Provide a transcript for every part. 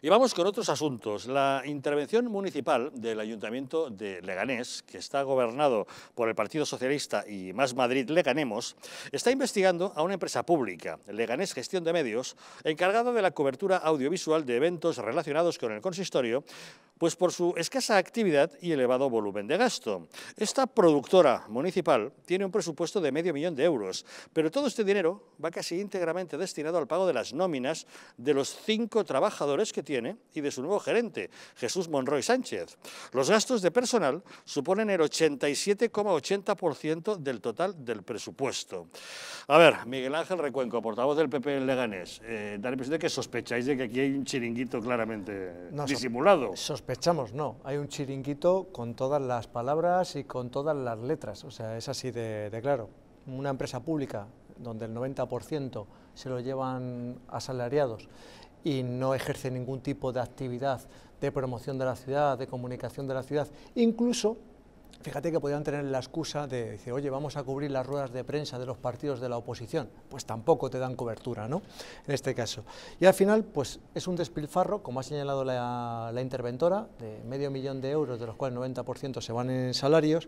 Y vamos con otros asuntos. La intervención municipal del Ayuntamiento de Leganés, que está gobernado por el Partido Socialista y Más Madrid Leganemos, está investigando a una empresa pública, Leganés Gestión de Medios, encargada de la cobertura audiovisual de eventos relacionados con el consistorio, pues por su escasa actividad y elevado volumen de gasto. Esta productora municipal tiene un presupuesto de medio millón de euros, pero todo este dinero va casi íntegramente destinado al pago de las nóminas de los cinco trabajadores que tiene y de su nuevo gerente, Jesús Monroy Sánchez. Los gastos de personal suponen el 87,80% del total del presupuesto. A ver, Miguel Ángel Recuenco, portavoz del PP en Leganés, eh, da la impresión de que sospecháis de que aquí hay un chiringuito claramente disimulado. Sospechamos, no. Hay un chiringuito con todas las palabras y con todas las letras. O sea, es así de, de claro. Una empresa pública donde el 90% se lo llevan asalariados y no ejerce ningún tipo de actividad de promoción de la ciudad, de comunicación de la ciudad, incluso Fíjate que podían tener la excusa de decir, oye, vamos a cubrir las ruedas de prensa de los partidos de la oposición. Pues tampoco te dan cobertura, ¿no? En este caso. Y al final, pues es un despilfarro, como ha señalado la, la interventora, de medio millón de euros, de los cuales el 90% se van en salarios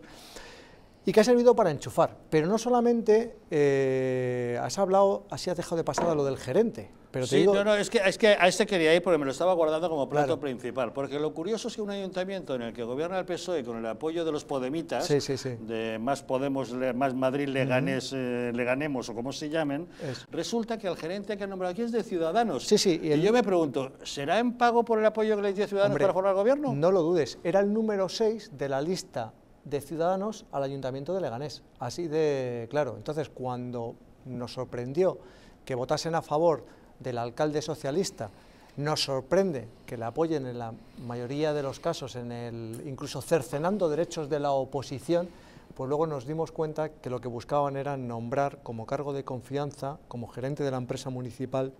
y que ha servido para enchufar. Pero no solamente eh, has hablado, así has dejado de pasada lo del gerente. sí, no, es que, es que a este quería ir porque me lo estaba guardando como plato principal. Porque lo curioso es que un ayuntamiento en el que gobierna el PSOE con el apoyo de los podemitas, de más Podemos, más Madrid le eh, ganemos, o como se llamen, resulta que el gerente que ha nombrado aquí es de Ciudadanos. Sí, sí. Y, yo me pregunto, ¿será en pago por el apoyo que le dio Ciudadanos para formar gobierno? No lo dudes, era el número 6 de la lista de Ciudadanos al Ayuntamiento de Leganés, así de claro. Entonces, cuando nos sorprendió que votasen a favor del alcalde socialista, nos sorprende que le apoyen en la mayoría de los casos, en el, incluso cercenando derechos de la oposición, pues luego nos dimos cuenta que lo que buscaban era nombrar como cargo de confianza, como gerente de la empresa municipal,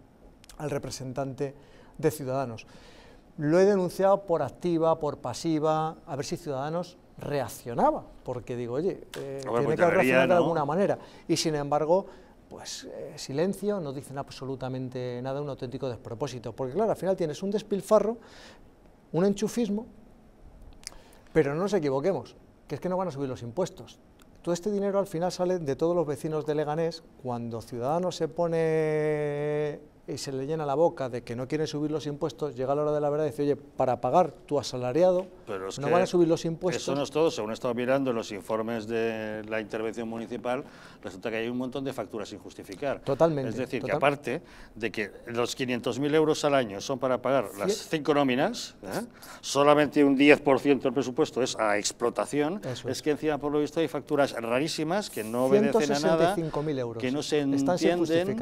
al representante de Ciudadanos. Lo he denunciado por activa, por pasiva, a ver si Ciudadanos reaccionaba, porque digo, oye, eh, pues tiene que reaccionar de alguna manera. Y sin embargo, pues eh, silencio, no dicen absolutamente nada, un auténtico despropósito. Porque claro, al final tienes un despilfarro, un enchufismo, pero no nos equivoquemos, que es que no van a subir los impuestos. Todo este dinero al final sale de todos los vecinos de Leganés cuando Ciudadanos se pone y se le llena la boca de que no quieren subir los impuestos, llega la hora de la verdad y dice, oye, para pagar tu asalariado no van a subir los impuestos. Eso no es todo, según he estado mirando los informes de la intervención municipal, resulta que hay un montón de facturas sin justificar. Totalmente. Es decir, que aparte de que los 500.000 euros al año son para pagar las cinco nóminas, ¿eh? solamente un 10% del presupuesto es a explotación, es. que encima por lo visto hay facturas rarísimas que no obedecen a nada, euros. que no se entienden.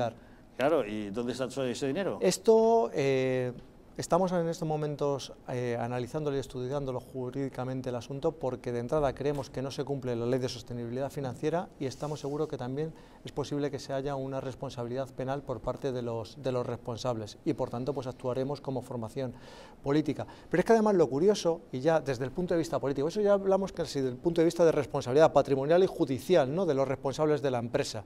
Claro, ¿y dónde está todo ese dinero? Esto eh, estamos en estos momentos eh, analizándolo y estudiándolo jurídicamente el asunto porque de entrada creemos que no se cumple la ley de sostenibilidad financiera y estamos seguros que también es posible que se haya una responsabilidad penal por parte de los, de los responsables y por tanto pues actuaremos como formación política. Pero es que además lo curioso, y ya desde el punto de vista político, eso ya hablamos casi desde el punto de vista de responsabilidad patrimonial y judicial ¿no? de los responsables de la empresa.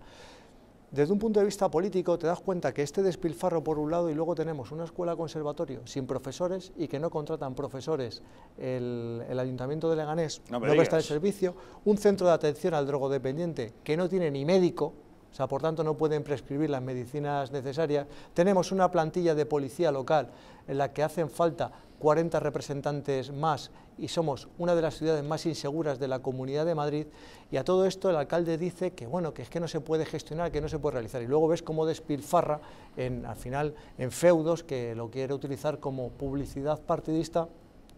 Desde un punto de vista político te das cuenta que este despilfarro por un lado y luego tenemos una escuela conservatorio sin profesores y que no contratan profesores, el, ayuntamiento de Leganés no, no presta el servicio, un centro de atención al drogodependiente que no tiene ni médico, o sea, por tanto, no pueden prescribir las medicinas necesarias. Tenemos una plantilla de policía local en la que hacen falta 40 representantes más y somos una de las ciudades más inseguras de la Comunidad de Madrid y a todo esto el alcalde dice que bueno, que es que no se puede gestionar, que no se puede realizar y luego ves cómo despilfarra en, al final en feudos que lo quiere utilizar como publicidad partidista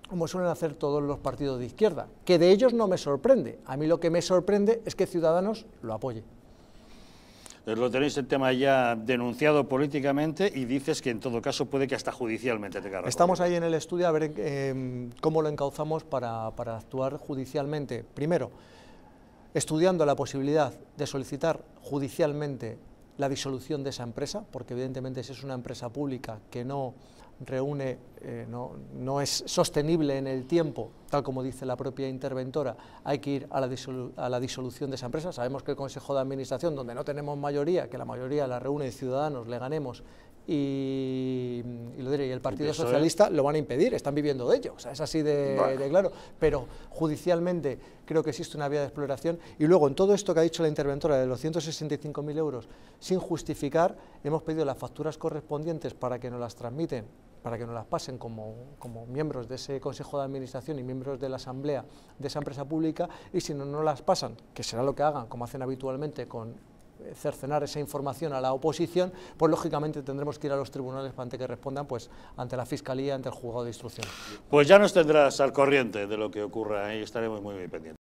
como suelen hacer todos los partidos de izquierda, que de ellos no me sorprende, a mí lo que me sorprende es que Ciudadanos lo apoye lo tenéis el tema ya denunciado políticamente y dices que en todo caso puede que hasta judicialmente te cargue. Estamos ahí en el estudio a ver em, cómo lo encauzamos para, para actuar judicialmente. Primero, estudiando la posibilidad de solicitar judicialmente la disolución de esa empresa, porque evidentemente si es una empresa pública que no reúne, eh, no, no, es sostenible en el tiempo, tal como dice la propia interventora, hay que ir a la, a la disolución de esa empresa. Sabemos que el Consejo de Administración, donde no tenemos mayoría, que la mayoría la reúne ciudadanos, le ganemos y, lo diré, el Partido Socialista lo van a impedir, están viviendo de ello, es así de, claro. Pero judicialmente creo que existe una vía de exploración y luego en todo esto que ha dicho la interventora de los 165.000 euros sin justificar, hemos pedido las facturas correspondientes para que nos las transmiten para que nos las pasen como, como, miembros de ese Consejo de Administración y miembros de la Asamblea de esa empresa pública, y si no nos las pasan, que será lo que hagan, como hacen habitualmente con eh, cercenar esa información a la oposición, pues lógicamente tendremos que ir a los tribunales para ante que respondan pues ante la Fiscalía, ante el juzgado de instrucción. Pues ya nos tendrás al corriente de lo que ocurra y estaremos muy, muy pendientes.